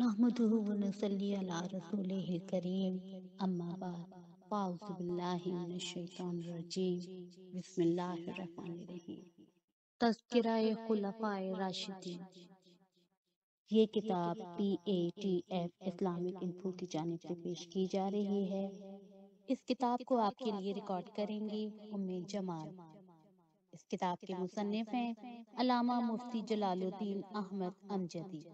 ये किताब P A T F Islamic Info की जानब से पेश की जा रही है इस किताब को आपके लिए रिकॉर्ड करेंगे उम्मीद जमाल इस किताब के मुसनफ़ हैं अलामा मुफ्ती जलालुद्दीन अहमद अमजदी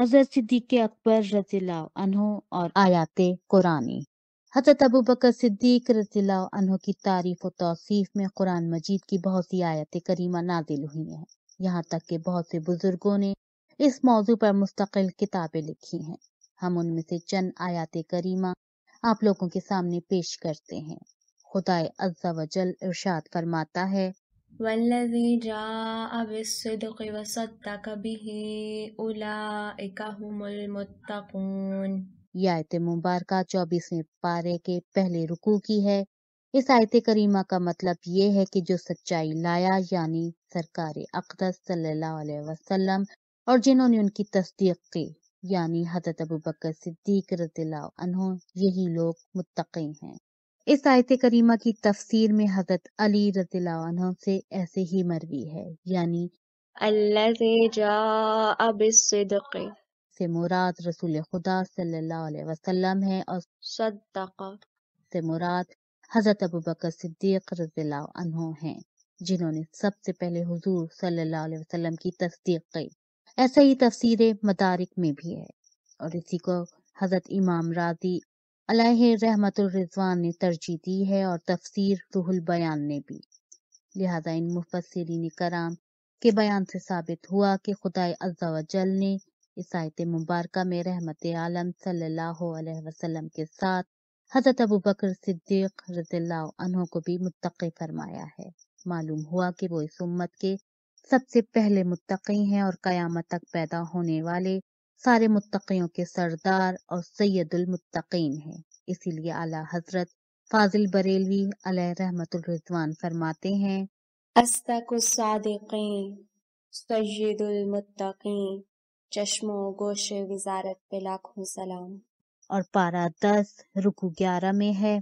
हजरत सिद्दीक अकबर रजील्ला और आयात कुरानी हजरत अबू बकर सिद्दीक रजील्ला की तारीफ और तोसीफ में कुरान मजीद की बहुत सी आयत करीमा नाजिल हुई है यहाँ तक के बहुत से बुजुर्गों ने इस मौजू पर मुस्तकिल किताबें लिखी हैं हम उनमें से चंद आयात करीमा आप लोगों के सामने पेश करते हैं खुदा अज्जा वजल इरशाद फरमाता है आयत मुबारक चौबीसवें पारे के पहले रुकू की है इस आयत करीमा का मतलब ये है की जो सच्चाई लाया यानी सरकार अकदस सल्लल्लाहु और जिन्होंने उनकी तस्दीक की यानी हजरत अबू बकर सिद्दीक रजील्ला यही लोग मुत्तकी हैं इस आयत करीमा की तफसीर में हजरत अली रजिला से ऐसे ही मरवी है यानी से मुराद रसूल खुदा सल्लल्लाहु वसल्लम है और से मुराद हजरत अबू बकर सिद्दीक हैं जिन्होंने सबसे पहले हुजूर सल्लल्लाहु अलैहि वसल्लम की तस्दीक की ऐसा ही तफसीर मदारिक में भी है और इसी को हजरत इमाम राजी रहमतुल्रिजवान ने तरजीह दी है और तफसीर रूहुल बयान ने भी लिहाजा इन मुफसरीन कराम के बयान से साबित हुआ कि खुदाई अज्जावजल ने इस मुबारक में रहमत आलम सल्लल्लाहु के साथ हजरत अबू बकर सिद्दीक रजील्ला को भी मुतक़ी फरमाया है मालूम हुआ कि वो इस उम्मत के सबसे पहले मुतक़ी हैं और क्यामत तक पैदा होने वाले सारे मुत्तकियों के सरदार और सैदुलमतकीन हैं इसीलिए आला हजरत फाजिल बरेलवी अलह रहमतुलरिजवान फरमाते हैं सैदुलमतकीन चश्मो गोश वजारत पे लाखों सलाम और पारा दस रुकू ग्यारह में है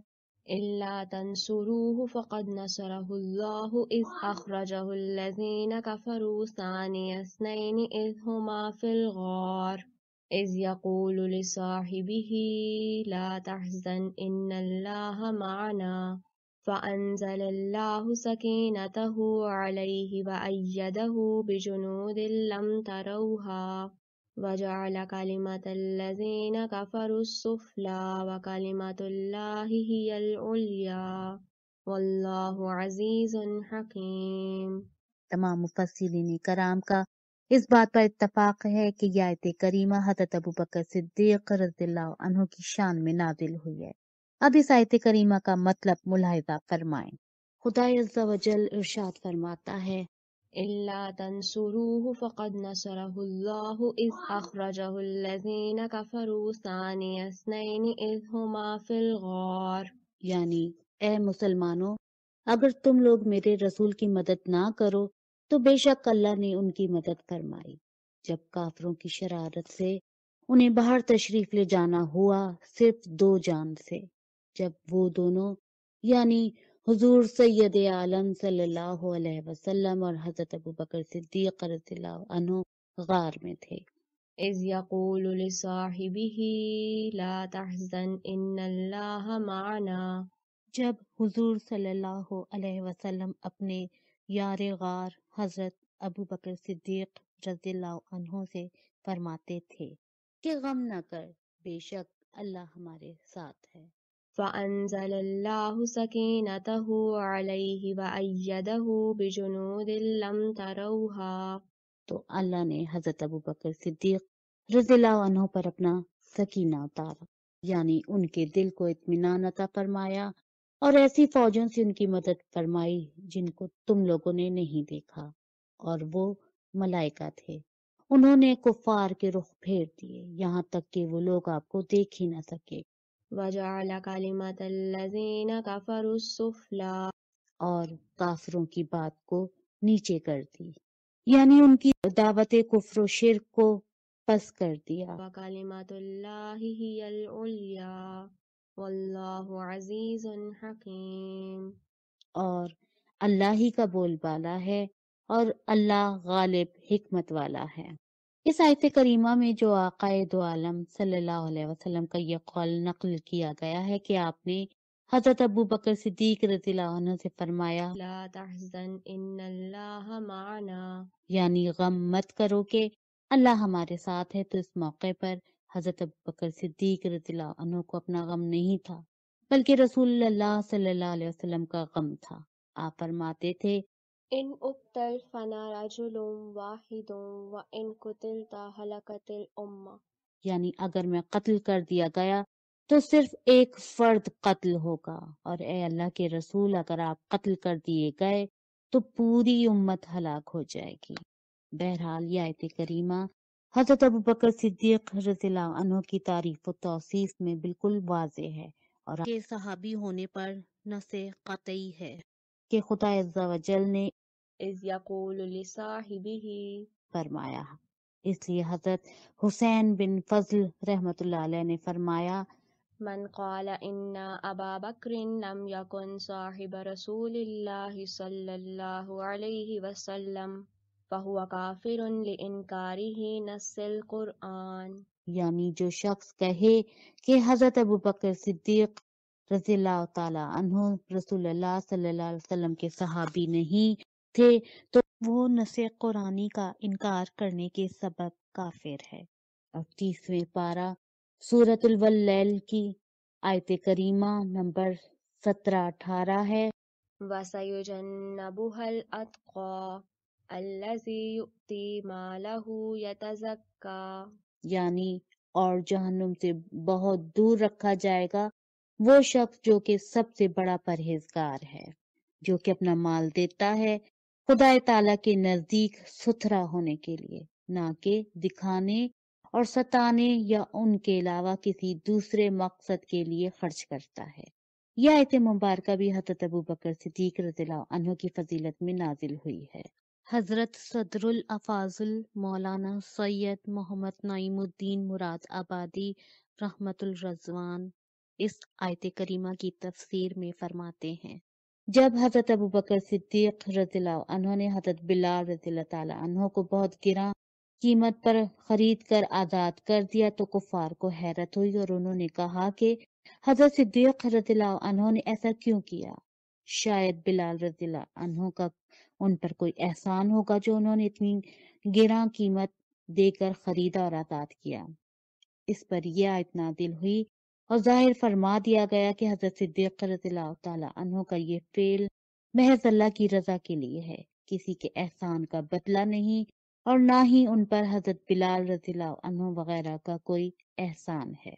إلا تنصروه فقد نصره الله إذ أخرجه الذين كفروا ثاني اثنين إذ هما في الغار إذ يقول لصاحبه لا تحزن إن الله معنا فأنزل الله سكينته عليه وأيده بجنود لم تروها وجعل كلمة الذين كفروا السفلى وكلمة الله هي العليا वल्लाहु अजीज़ुन हकीम तमाम मुफसरीन कराम का इस बात पर इत्तफाक है कि यह आयत करीमा हजरत अबू बकर सिद्दीक रज़ियल्लाहु की शान में नाजिल हुई है अब इस आयत करीमा का मतलब मुलाहिजा फरमाएं खुदा इर्शाद फरमाता है إلا تنصروه فقد نصره الله إذ أخرجه الذين كفروا ثاني اثنين إذ هما في الغار यानी मुसलमानों अगर तुम लोग मेरे रसूल की मदद ना करो तो बेशक अल्लाह ने उनकी मदद फरमाई जब काफरों की शरारत से उन्हें बाहर तशरीफ ले जाना हुआ सिर्फ दो जान से जब वो दोनों यानी हजूर सैद आलम सल्लल्लाहु अलैहि वसल्लम और हजरत अबू बकर सिद्दीक गार में थे إذ يقول لصاحبه لا تحزن إن الله معنا जब हुजूर सल्लल्लाहु अलैहि वसल्लम अपने यार गार हजरत अबू बकर सिद्दीक रजील्ला से फरमाते थे कि गम न कर बेशक अल्लाह हमारे साथ है فأنزل الله سكينته عليه وأيده بجنود لم تروها तो अल्लाह ने हजरत अबू बकर सिद्दीक रजील्ला पर अपना सकीना उतारा यानी उनके दिल को इतमान अता फरमाया और ऐसी फौजों से उनकी मदद फरमाई जिनको तुम लोगों ने नहीं देखा और वो मलाइका थे उन्होंने कुफार के रुख फेर दिए यहाँ तक कि वो लोग आपको देख ही ना सके वजाला कलिमतल्लजीना कफरुसुफला और काफरों की बात को नीचे कर दी यानी उनकी दावत कुफर शिर को पस कर दिया और अल्लाह ही का बोलबाला है और अल्लाह गालिब हिकमत वाला है इस आयत करीमा में जो आकाए दो आलम सल्लल्लाहु अलैहि वसल्लम का यह कौल नकल किया गया है कि आपने हजरत अबू बकर सिद्दीक रजी से फरमाया यानी गम मत करो कि अल्लाह हमारे साथ है तो इस मौके पर हजरत अबू बकर सिद्दीक रजी को अपना गम नहीं था बल्कि रसूल सल्लल्लाहु अलैहि वसल्लम का गम था आप फरमाते थे इन उबतल फना रजुल वाहिद व इन कुतिल ता हलकतिल उम्मा यानी अगर मैं कत्ल कर दिया गया तो सिर्फ एक फर्द कत्ल होगा और ए अल्लाह के रसूल अगर आप कत्ल कर दिए गए तो पूरी उम्मत हलाक हो जाएगी बहरहाल यह आयत करीमा हजरत अबू बकर सिद्दीक रजील्ला की तारीफ व तोसीफ में बिल्कुल वाज है और के सहाबी होने पर नसे कतई है के खुदा वजल ने इज़ लिसाहिबिही फरमाया इसलिए हजरत हुसैन बिन फजल रहमतुल्लाह अलैह ने फरमाया يكن صاحب رسول الله صلى الله عليه وسلم فهو كافر अलैहि نص फहुआ काफिर جو شخص کہے کہ जो शख्स कहे صدیق हजरत अबू बकर عنہ رسول اللہ صلی اللہ علیہ وسلم کے صحابی نہیں थे तो वो नसे कुरानी का इनकार करने के सबब काफिर है और तीसवें पारा सूरत की आयत करीमा नंबर सत्रह अठारह है यानी और जहनुम से बहुत दूर रखा जाएगा वो शख्स जो कि सबसे बड़ा परहेजगार है जो कि अपना माल देता है खुदा ताला के नजदीक सुथरा होने के लिए ना के दिखाने और सताने या उनके अलावा किसी दूसरे मकसद के लिए खर्च करता है यह आयत मुबारक भी हजरत अबू बकर सिद्दीक रजील्ला की फजीलत में नाजिल हुई है हजरत सदरुल अफाजुल मौलाना सैयद मोहम्मद नईमुद्दीन मुराद आबादी रहमतुल रजवान इस आयत करीमा की तफसीर में फरमाते हैं जब हजरत अबू बकर सिद्दीक ने हजरत बिलाल रजील्ला को बहुत गिरा कीमत पर खरीद कर आज़ाद कर दिया तो कुफार को हैरत हुई और उन्होंने कहा कि हजरत सिद्दीक रजिला ने ऐसा क्यों किया शायद बिलाल रजिला का उन पर कोई एहसान होगा जो उन्होंने इतनी गिरा कीमत देकर खरीदा और आज़ाद किया इस पर यह इतना दिल हुई और जाहिर फरमा दिया गया कि हजरत सिद्दीक का ये फेल महज अल्लाह की रजा के लिए है किसी के एहसान का बदला नहीं और ना ही उन पर हजरत बिलाल रजील्ला वगैरह का कोई एहसान है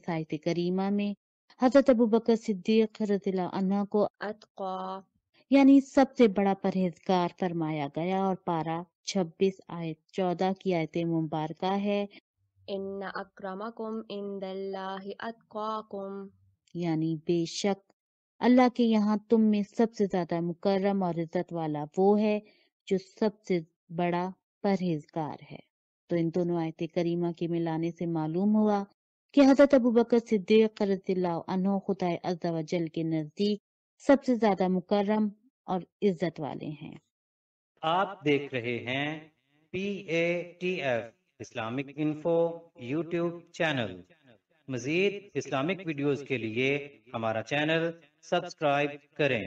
इस आयत करीमा में हजरत अबू बकर सिद्दीक रजिला को अतका यानी सबसे बड़ा परहेजगार फरमाया गया और पारा 26 आयत 14 की आयत मुबारका है इन अक्रमकुम इंदल्लाहि अतकाकुम यानी बेशक अल्लाह के यहाँ तुम में सबसे ज्यादा मुकर्रम और इज्जत वाला वो है जो सबसे बड़ा परहेजगार है तो इन दोनों आयत करीमा के मिलाने से मालूम हुआ कि हजरत अबू बकर सिद्दीक अनहो खुदा जल के नजदीक सबसे ज्यादा मुकर्रम और इज्जत वाले हैं आप देख रहे हैं P A T F Islamic Info YouTube channel मजीद इस्लामिक वीडियोज के लिए हमारा चैनल सब्सक्राइब करें